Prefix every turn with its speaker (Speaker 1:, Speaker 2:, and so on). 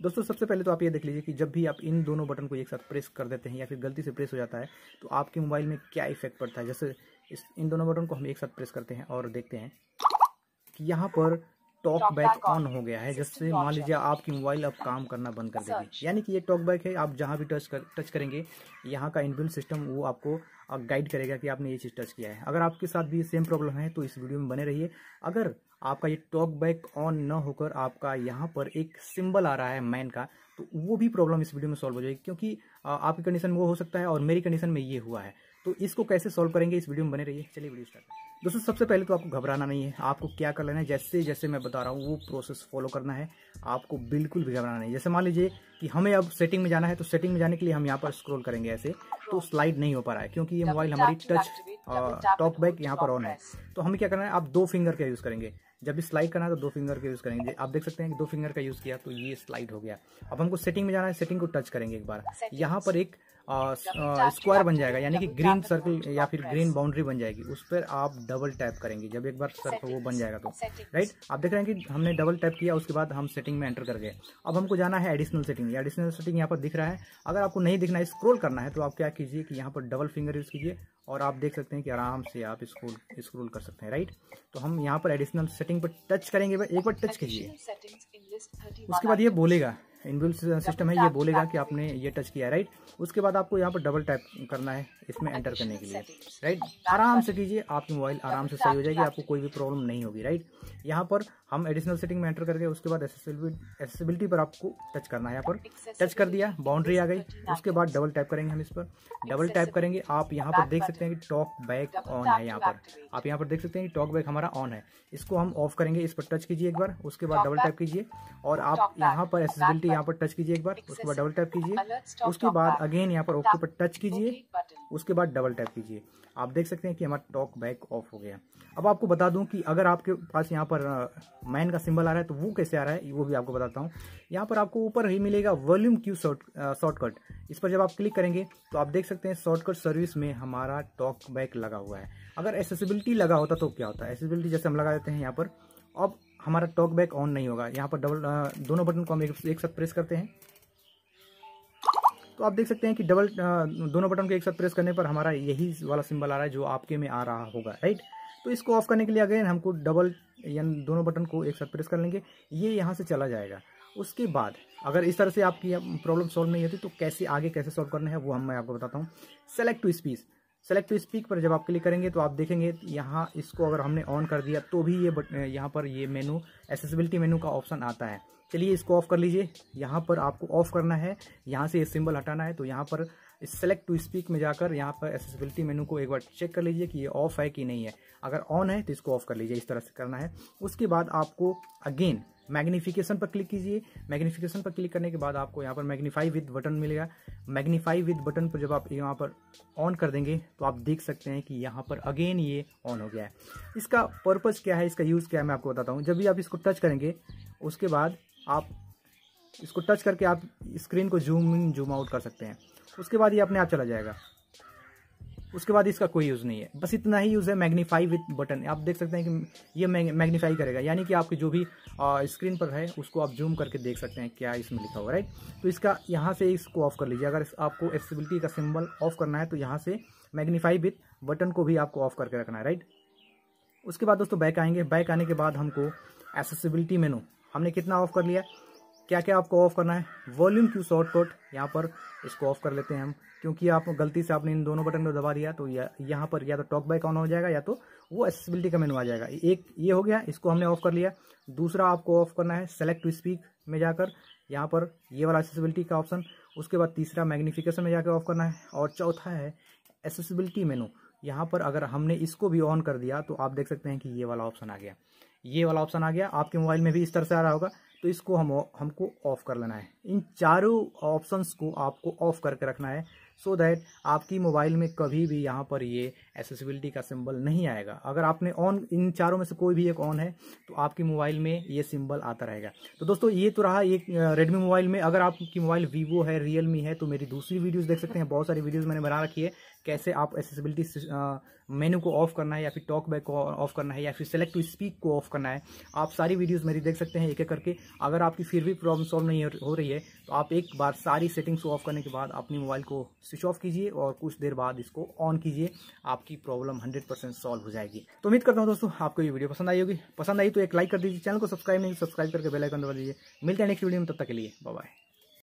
Speaker 1: दोस्तों सबसे पहले तो आप ये देख लीजिए कि जब भी आप इन दोनों बटन को एक साथ प्रेस कर देते हैं या फिर गलती से प्रेस हो जाता है तो आपके मोबाइल में क्या इफेक्ट पड़ता है जैसे इस इन दोनों बटन को हम एक साथ प्रेस करते हैं और देखते हैं कि यहाँ पर टॉक बैक ऑन हो गया है जिससे मान लीजिए आपकी मोबाइल अब काम करना बंद कर देगी यानी कि ये टॉक बैक है आप जहाँ भी टच कर टच करेंगे यहाँ का इनबिल्ड सिस्टम वो आपको गाइड करेगा कि आपने ये चीज़ टच किया है अगर आपके साथ भी सेम प्रॉब्लम है तो इस वीडियो में बने रहिए अगर आपका ये टॉक बैक ऑन न होकर आपका यहाँ पर एक सिम्बल आ रहा है मैन का तो वो भी प्रॉब्लम इस वीडियो में सॉल्व हो जाएगी क्योंकि आपकी कंडीशन में वो हो सकता है और मेरी कंडीशन में ये हुआ है तो इसको कैसे सॉल्व करेंगे इस वीडियो में बने रहिए चलिए वीडियो स्टार्ट दोस्तों सबसे पहले तो आपको घबराना नहीं है आपको क्या कर लेना है जैसे जैसे मैं बता रहा हूँ वो प्रोसेस फॉलो करना है आपको बिल्कुल भी घबराना नहीं जैसे मान लीजिए कि हमें अब सेटिंग में जाना है तो सेटिंग में जाने के लिए हम यहाँ पर स्क्रॉल करेंगे ऐसे तो स्लाइड नहीं हो पा रहा है क्योंकि ये मोबाइल हमारी टच टॉप बैक यहाँ पर ऑन है तो हमें क्या करना है आप दो फिंगर का यूज़ करेंगे जब भी स्लाइड करना है तो दो फिंगर का यूज़ करेंगे आप देख सकते हैं कि दो फिंगर का यूज़ किया तो ये स्लाइड हो गया अब हमको सेटिंग में जाना है सेटिंग को टच करेंगे एक बार यहाँ पर एक स्क्वायर बन जाएगा यानी कि ग्रीन सर्कल या फिर ग्रीन बाउंड्री बन जाएगी उस पर आप डबल टैप करेंगे जब एक बार सर्कल वो बन जाएगा तो राइट आप देख रहे हैं कि हमने डबल टैप किया उसके बाद हम सेटिंग में एंटर कर गए अब हमको जाना है एडिशनल सेटिंग एडिशनल सेटिंग यहाँ पर दिख रहा है अगर आपको नहीं दिखना है स्क्रोल करना है तो आप क्या कीजिए कि यहाँ पर डबल फिंगर यूज़ कीजिए और आप देख सकते हैं कि आराम से आप स्क्रोल स्क्रोल कर सकते हैं राइट तो हम यहाँ पर एडिशनल सेटिंग पर टच करेंगे एक बार टच कीजिए उसके बाद ये बोलेगा इनबिल सिस्टम है ये बोलेगा कि आपने ये टच किया राइट उसके बाद आपको यहाँ पर डबल टैप करना है इसमें एंटर करने के लिए राइट आराम से कीजिए आपकी मोबाइल आराम से सही हो जाएगी आपको कोई भी प्रॉब्लम नहीं होगी राइट यहाँ पर हम एडिशनल सेटिंग में एंटर करके उसके बाद एसेसिबिलिटी पर आपको टच करना है यहाँ पर टच कर दिया बाउंड्री आ गई उसके बाद डबल टैप करेंगे हम इस पर डबल टैप करेंगे आप यहाँ पर देख सकते हैं कि टॉक बैक ऑन है यहाँ पर आप यहाँ पर देख सकते हैं कि टॉक बैक हमारा ऑन है इसको हम ऑफ करेंगे इस पर टच कीजिए एक बार उसके बाद डबल टैप कीजिए और आप यहाँ पर एसेसिबिलिटी पे यहाँ पर टच कीजिए एक बार उसके बाद डबल टैप कीजिए उसके बाद अगेन यहाँ पर ओके पर टच कीजिए उसके बाद डबल टैप कीजिए आप देख सकते हैं कि हमारा टॉक बैक ऑफ हो गया अब आपको बता दूं कि अगर आपके पास यहाँ पर मैन का सिंबल आ रहा है तो वो कैसे आ रहा है वो भी आपको बताता हूँ यहाँ पर आपको ऊपर ही मिलेगा वॉल्यूम क्यू शॉर्टकट इस पर जब आप क्लिक करेंगे तो आप देख सकते हैं शॉर्टकट सर्विस में हमारा टॉक बैक लगा हुआ है अगर एसेसिबिलिटी लगा होता तो क्या होता है एसेसिबिलिटी जैसे हम लगा देते हैं यहाँ पर अब हमारा टॉक बैक ऑन नहीं होगा यहाँ पर डबल दोनों बटन को हम एक साथ प्रेस करते हैं तो आप देख सकते हैं कि डबल दोनों बटन को एक साथ प्रेस करने पर हमारा यही वाला सिंबल आ रहा है जो आपके में आ रहा होगा राइट तो इसको ऑफ करने के लिए अगेन हमको डबल यानी दोनों बटन को एक साथ प्रेस कर लेंगे ये यहाँ से चला जाएगा उसके बाद अगर इस तरह से आपकी प्रॉब्लम सॉल्व नहीं होती तो कैसे आगे कैसे सॉल्व करना है वो हम मैं आपको बताता हूँ select to speak select to speak पर जब आप क्लिक करेंगे तो आप देखेंगे यहाँ इसको अगर हमने ऑन कर दिया तो भी ये बट यहाँ पर ये मेनू एसेसिबिलिटी मेनू का ऑप्शन आता है चलिए इसको ऑफ कर लीजिए यहाँ पर आपको ऑफ करना है यहाँ से ये सिंबल हटाना है तो यहाँ पर इस सेलेक्ट टू स्पीक में जाकर यहाँ पर एसेसिबिलिटी मेनू को एक बार चेक कर लीजिए कि ये ऑफ है कि नहीं है अगर ऑन है तो इसको ऑफ कर लीजिए इस तरह से करना है उसके बाद आपको अगेन मैग्नीफिकेशन पर क्लिक कीजिए मैग्नीफिकेशन पर क्लिक करने के बाद आपको यहाँ पर मैग्नीफाई विद बटन मिलेगा मैग्नीफाई विद बटन पर जब आप यहाँ पर ऑन कर देंगे तो आप देख सकते हैं कि यहाँ पर अगेन ये ऑन हो गया है इसका पर्पज़ क्या है इसका यूज़ क्या है मैं आपको बताता हूँ जब भी आप इसको टच करेंगे उसके बाद आप इसको टच करके आप स्क्रीन को जूम इन जूम आउट कर सकते हैं उसके बाद ये अपने आप चला जाएगा उसके बाद इसका कोई यूज़ नहीं है बस इतना ही यूज़ है मैग्नीफाई विथ बटन आप देख सकते हैं कि ये मैग्नीफाई करेगा यानी कि आपकी जो भी स्क्रीन पर है उसको आप जूम करके देख सकते हैं क्या इसमें लिखा हुआ राइट तो इसका यहाँ से इसको ऑफ कर लीजिए अगर आपको एक्सेसिबिलिटी का सिम्बल ऑफ करना है तो यहाँ से मैग्नीफाई विथ बटन को भी आपको ऑफ करके रखना है राइट उसके बाद दोस्तों बैक आएंगे बैक आने के बाद हमको एसेसिबिलिटी मेनू हमने कितना ऑफ कर लिया क्या क्या आपको ऑफ करना है वॉल्यूम क्यू शॉर्टकट यहाँ पर इसको ऑफ कर लेते हैं हम क्योंकि आप गलती से आपने इन दोनों बटन को दबा दिया तो यहाँ पर या तो टॉक बैक ऑन हो जाएगा या तो वो एसेसिबिलिटी का मेनू आ जाएगा एक ये हो गया इसको हमने ऑफ कर लिया दूसरा आपको ऑफ करना है सेलेक्ट टू स्पीक में जाकर यहाँ पर ये वाला एसेसिबिलिटी का ऑप्शन उसके बाद तीसरा मैग्नीफिकेशन में जाकर ऑफ करना है और चौथा है एसेसिबिलिटी मेनू यहाँ पर अगर हमने इसको भी ऑन कर दिया तो आप देख सकते हैं कि ये वाला ऑप्शन आ गया ये वाला ऑप्शन आ गया आपके मोबाइल में भी इस तरह से आ रहा होगा तो इसको हम हमको ऑफ कर लेना है इन चारों ऑप्शंस को आपको ऑफ करके रखना है सो so दैट आपकी मोबाइल में कभी भी यहाँ पर ये एसेसिबिलिटी का सिंबल नहीं आएगा अगर आपने ऑन इन चारों में से कोई भी एक ऑन है तो आपकी मोबाइल में ये सिंबल आता रहेगा तो दोस्तों ये तो रहा एक रेडमी मोबाइल में अगर आपकी मोबाइल वीवो है रियलमी है तो मेरी दूसरी वीडियोज़ देख सकते हैं बहुत सारी वीडियोज़ मैंने बना रखी है कैसे आप एसेसिबिलिटी मेनू को ऑफ करना है या फिर टॉक बैक को ऑफ करना है या फिर सेलेक्ट टू स्पीक को ऑफ करना है आप सारी वीडियोस मेरी देख सकते हैं एक एक करके अगर आपकी फिर भी प्रॉब्लम सॉल्व नहीं हो रही है तो आप एक बार सारी सेटिंग्स को ऑफ करने के बाद अपनी मोबाइल को स्विच ऑफ कीजिए और कुछ देर बाद इसको ऑन कीजिए आपकी प्रॉब्लम हंड्रेड परसेंट सॉल्व हो जाएगी तो उम्मीद करता हूँ दोस्तों आपको ये वीडियो पसंद आई होगी पसंद आई तो एक लाइक कर दीजिए चैनल को सब्सक्राइब नहीं सब्सक्राइब करके बेलाइकन दबा दीजिए मिलते हैं नेक्स्ट वीडियो में तब तक के लिए बाय